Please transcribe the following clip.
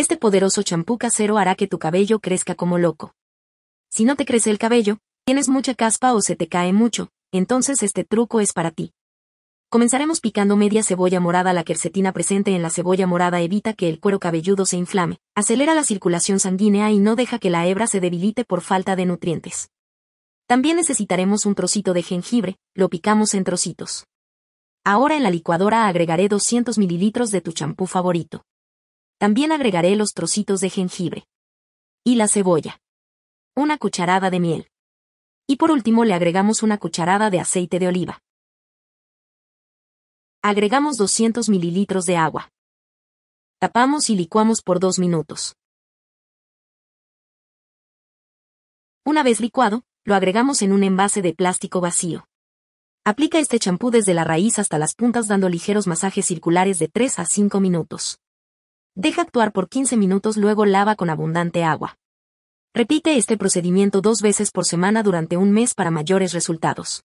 Este poderoso champú casero hará que tu cabello crezca como loco. Si no te crece el cabello, tienes mucha caspa o se te cae mucho, entonces este truco es para ti. Comenzaremos picando media cebolla morada. La quercetina presente en la cebolla morada evita que el cuero cabelludo se inflame, acelera la circulación sanguínea y no deja que la hebra se debilite por falta de nutrientes. También necesitaremos un trocito de jengibre, lo picamos en trocitos. Ahora en la licuadora agregaré 200 mililitros de tu champú favorito. También agregaré los trocitos de jengibre. Y la cebolla. Una cucharada de miel. Y por último le agregamos una cucharada de aceite de oliva. Agregamos 200 mililitros de agua. Tapamos y licuamos por 2 minutos. Una vez licuado, lo agregamos en un envase de plástico vacío. Aplica este champú desde la raíz hasta las puntas dando ligeros masajes circulares de 3 a 5 minutos. Deja actuar por 15 minutos luego lava con abundante agua. Repite este procedimiento dos veces por semana durante un mes para mayores resultados.